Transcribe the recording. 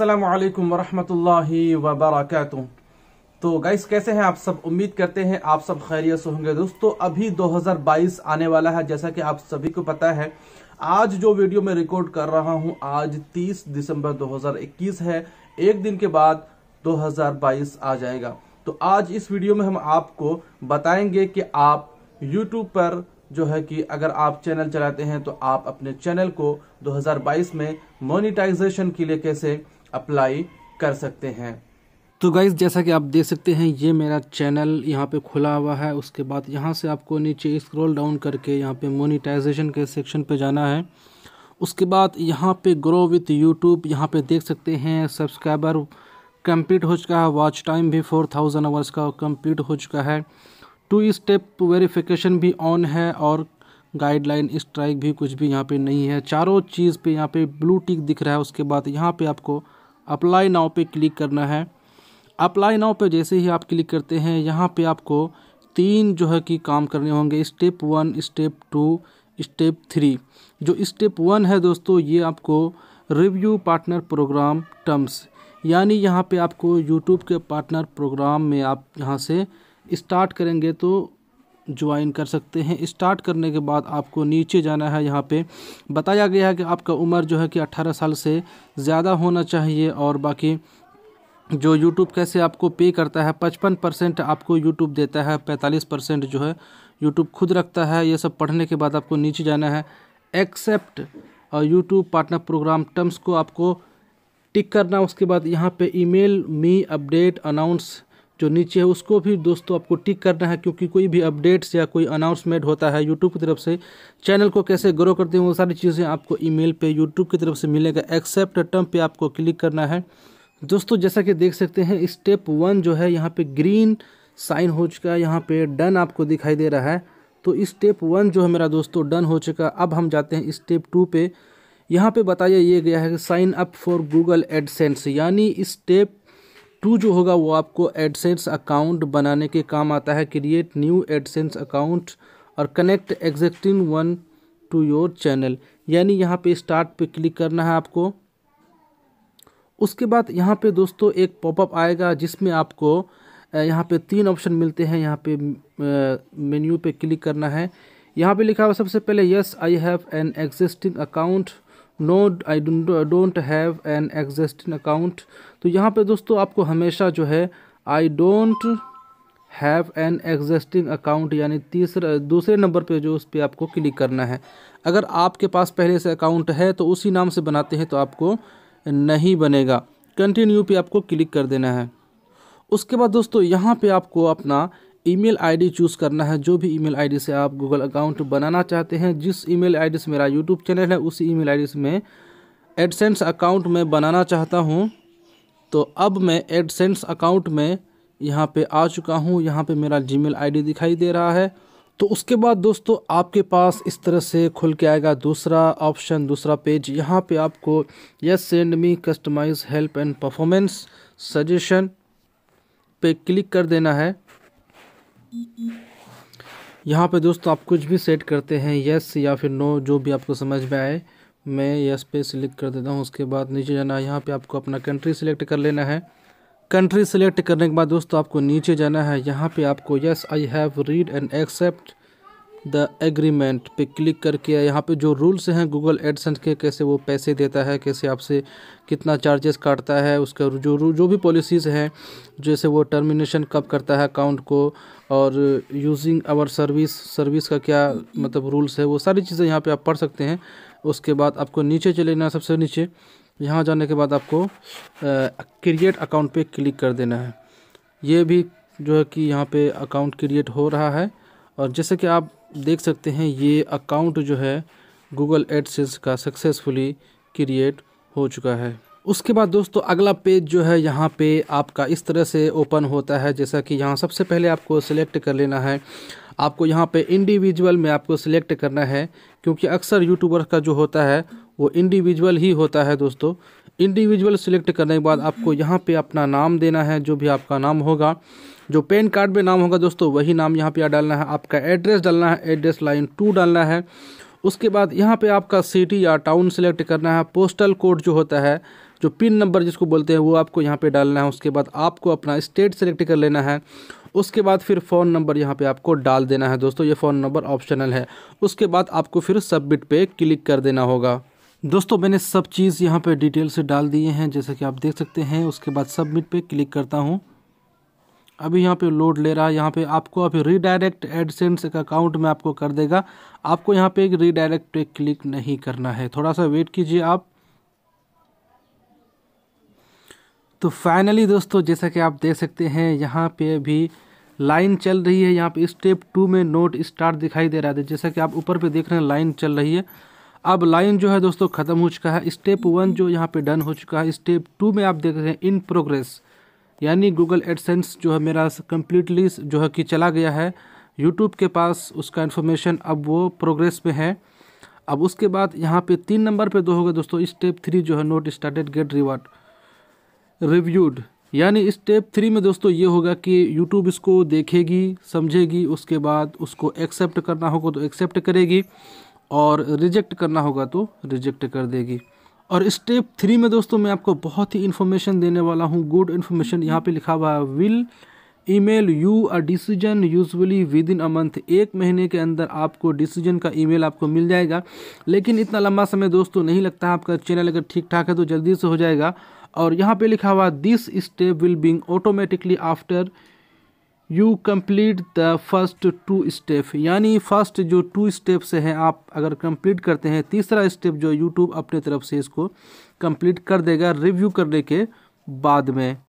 असलकम वरहमतुल्लाहि वबरकatuh तो गाइस कैसे हैं आप सब उम्मीद करते हैं आप सब खैरियत से होंगे दोस्तों अभी 2022 आने वाला है जैसा कि आप सभी को पता है आज जो वीडियो मैं रिकॉर्ड कर रहा हूं आज 30 दिसंबर 2021 है एक दिन के बाद 2022 आ जाएगा तो आज इस वीडियो में हम आपको बताएंगे कि आप YouTube पर जो है कि अगर आप चैनल चलाते हैं तो आप अपने चैनल को 2022 में मोनिटाइजेशन के लिए कैसे अप्लाई कर सकते हैं तो गाइज जैसा कि आप देख सकते हैं ये मेरा चैनल यहाँ पे खुला हुआ है उसके बाद यहाँ से आपको नीचे स्क्रॉल डाउन करके यहाँ पे मोनिटाइजेशन के सेक्शन पे जाना है उसके बाद यहाँ पे ग्रो विथ यूट्यूब यहाँ पे देख सकते हैं सब्सक्राइबर कंप्लीट हो चुका है वॉच टाइम भी फोर थाउजेंड आवर्स का कंप्लीट हो चुका है टू स्टेप वेरीफिकेशन भी ऑन है और गाइडलाइन स्ट्राइक भी कुछ भी यहाँ पे नहीं है चारों चीज़ पे यहाँ पे ब्लू टिक दिख रहा है उसके बाद यहाँ पे आपको अप्लाई नाव पे क्लिक करना है अप्लाई नाव पे जैसे ही आप क्लिक करते हैं यहाँ पे आपको तीन जो है कि काम करने होंगे step one step two step three जो स्टेप वन है दोस्तों ये आपको रिव्यू पार्टनर प्रोग्राम टर्म्स यानी यहाँ पे आपको यूट्यूब के पार्टनर प्रोग्राम में आप यहाँ से स्टार्ट करेंगे तो ज्वाइन कर सकते हैं स्टार्ट करने के बाद आपको नीचे जाना है यहाँ पे बताया गया है कि आपका उम्र जो है कि 18 साल से ज़्यादा होना चाहिए और बाकी जो यूट्यूब कैसे आपको पे करता है पचपन परसेंट आपको यूट्यूब देता है पैंतालीस परसेंट जो है यूट्यूब खुद रखता है ये सब पढ़ने के बाद आपको नीचे जाना है accept YouTube partner program terms को आपको टिक करना उसके बाद यहाँ पे ईमेल मी अपडेट अनाउंस जो नीचे है उसको भी दोस्तों आपको टिक करना है क्योंकि कोई भी अपडेट्स या कोई अनाउंसमेंट होता है यूट्यूब की तरफ से चैनल को कैसे ग्रो करते हैं वो सारी चीज़ें आपको ईमेल पे यूट्यूब की तरफ से मिलेगा एक्सेप्ट टर्म पे आपको क्लिक करना है दोस्तों जैसा कि देख सकते हैं स्टेप वन जो है यहाँ पर ग्रीन साइन हो चुका है यहाँ पर डन आपको दिखाई दे रहा है तो स्टेप वन जो है मेरा दोस्तों डन हो चुका अब हम जाते हैं स्टेप टू पे यहाँ पे बताया ये गया है कि sign up for Google AdSense यानी स्टेप टू जो होगा वो आपको एडसेंस अकाउंट बनाने के काम आता है क्रिएट न्यू एडसेंस अकाउंट और connect existing one to your channel यानी यहाँ पे स्टार्ट पे क्लिक करना है आपको उसके बाद यहाँ पे दोस्तों एक पॉपअप आएगा जिसमें आपको यहाँ पे तीन ऑप्शन मिलते हैं यहाँ पे मेन्यू पे क्लिक करना है यहाँ पे लिखा हुआ सबसे पहले yes I have an existing account no I don't have an existing account तो यहाँ पे दोस्तों आपको हमेशा जो है I don't have an existing account यानी तीसरा दूसरे नंबर पे जो उस पर आपको क्लिक करना है अगर आपके पास पहले से अकाउंट है तो उसी नाम से बनाते हैं तो आपको नहीं बनेगा कंटिन्यू पे आपको क्लिक कर देना है उसके बाद दोस्तों यहाँ पे आपको अपना ईमेल आईडी चूज़ करना है जो भी ईमेल आईडी से आप गूगल अकाउंट बनाना चाहते हैं जिस ईमेल आईडी से मेरा यूट्यूब चैनल है उसी ईमेल आईडी से मैं एडसेंस अकाउंट में बनाना चाहता हूँ तो अब मैं एडसेंस अकाउंट में यहाँ पे आ चुका हूँ यहाँ पे मेरा जीमेल आईडी दिखाई दे रहा है तो उसके बाद दोस्तों आपके पास इस तरह से खुल के आएगा दूसरा ऑप्शन दूसरा पेज यहाँ पे आपको yes send me customize help and performance suggestion पे क्लिक कर देना है यहाँ पे दोस्तों आप कुछ भी सेट करते हैं यस या फिर नो जो भी आपको समझ में आए मैं यस पे सिलेक्ट कर देता हूँ उसके बाद नीचे जाना है यहाँ पे आपको अपना कंट्री सिलेक्ट कर लेना है कंट्री सिलेक्ट करने के बाद दोस्तों आपको नीचे जाना है यहाँ पे आपको yes I have read and accept the agreement पे क्लिक करके यहाँ पे जो रूल्स हैं गूगल एडसेंस के कैसे वो पैसे देता है कैसे आपसे कितना चार्जेस काटता है उसका जो जो भी पॉलिसीज़ हैं जैसे वो टर्मिनेशन कब करता है अकाउंट को और यूजिंग आवर सर्विस सर्विस का क्या मतलब रूल्स है वो सारी चीज़ें यहाँ पर आप पढ़ सकते हैं उसके बाद आपको नीचे चले जाना सबसे नीचे यहाँ जाने के बाद आपको क्रिएट अकाउंट पर क्लिक कर देना है ये भी जो है कि यहाँ पर अकाउंट क्रिएट हो रहा है और जैसे कि आप देख सकते हैं ये अकाउंट जो है गूगल एडसेंस का सक्सेसफुली क्रिएट हो चुका है उसके बाद दोस्तों अगला पेज जो है यहाँ पे आपका इस तरह से ओपन होता है जैसा कि यहाँ सबसे पहले आपको सिलेक्ट कर लेना है आपको यहाँ पे इंडिविजुअल में आपको सिलेक्ट करना है क्योंकि अक्सर यूट्यूबर का जो होता है वो इंडिविजुअल ही होता है दोस्तों इंडिविजुअल सिलेक्ट करने के बाद आपको यहाँ पे अपना नाम देना है जो भी आपका नाम होगा जो पैन कार्ड में नाम होगा दोस्तों वही नाम यहाँ पे यहाँ डालना है आपका एड्रेस डालना है एड्रेस लाइन टू डालना है उसके बाद यहाँ पे आपका सिटी या टाउन सेलेक्ट करना है पोस्टल कोड जो होता है जो पिन नंबर जिसको बोलते हैं वो आपको यहाँ पे डालना है उसके बाद आपको अपना स्टेट सेलेक्ट कर लेना है उसके बाद फिर फ़ोन नंबर यहाँ पे आपको डाल देना है दोस्तों ये फ़ोन नंबर ऑप्शनल है उसके बाद आपको फिर सबमिट पे क्लिक कर देना होगा दोस्तों मैंने सब चीज़ यहाँ पर डिटेल से डाल दिए हैं जैसे कि आप देख सकते हैं उसके बाद सबमिट पर क्लिक करता हूँ अभी यहाँ पे लोड ले रहा है यहाँ पे आपको अभी रीडायरेक्ट एडसेंस अकाउंट में आपको कर देगा आपको यहाँ पे एक रीडायरेक्ट पे क्लिक नहीं करना है थोड़ा सा वेट कीजिए आप तो फाइनली दोस्तों जैसा कि आप देख सकते हैं यहाँ पे अभी लाइन चल रही है यहाँ पे स्टेप टू में नोट स्टार दिखाई दे रहा है जैसा कि आप ऊपर पे देख रहे हैं लाइन चल रही है अब लाइन जो है दोस्तों ख़त्म हो चुका है स्टेप वन जो यहाँ पे डन हो चुका है स्टेप टू में आप देख रहे हैं इन प्रोग्रेस यानी गूगल एडसेंस जो है मेरा कम्प्लीटली जो है कि चला गया है यूट्यूब के पास उसका इन्फॉर्मेशन अब वो प्रोग्रेस में है अब उसके बाद यहाँ पे तीन नंबर पे दो होगा दोस्तों स्टेप थ्री जो है not started get reward reviewed यानी स्टेप थ्री में दोस्तों ये होगा कि यूट्यूब इसको देखेगी समझेगी उसके बाद उसको एक्सेप्ट करना होगा तो एक्सेप्ट करेगी और रिजेक्ट करना होगा तो रिजेक्ट कर देगी और स्टेप थ्री में दोस्तों मैं आपको बहुत ही इन्फॉर्मेशन देने वाला हूँ गुड इन्फॉर्मेशन यहाँ पे लिखा हुआ है will email you a decision usually within a month एक महीने के अंदर आपको डिसीजन का ईमेल आपको मिल जाएगा लेकिन इतना लंबा समय दोस्तों नहीं लगता है आपका चैनल अगर ठीक ठाक है तो जल्दी से हो जाएगा और यहाँ पे लिखा हुआ दिस स्टेप विल बिंग automatically after you complete the first two step यानी फर्स्ट जो टू स्टेप्स हैं आप अगर कंप्लीट करते हैं तीसरा स्टेप जो यूट्यूब अपने तरफ से इसको कंप्लीट कर देगा रिव्यू करने के बाद में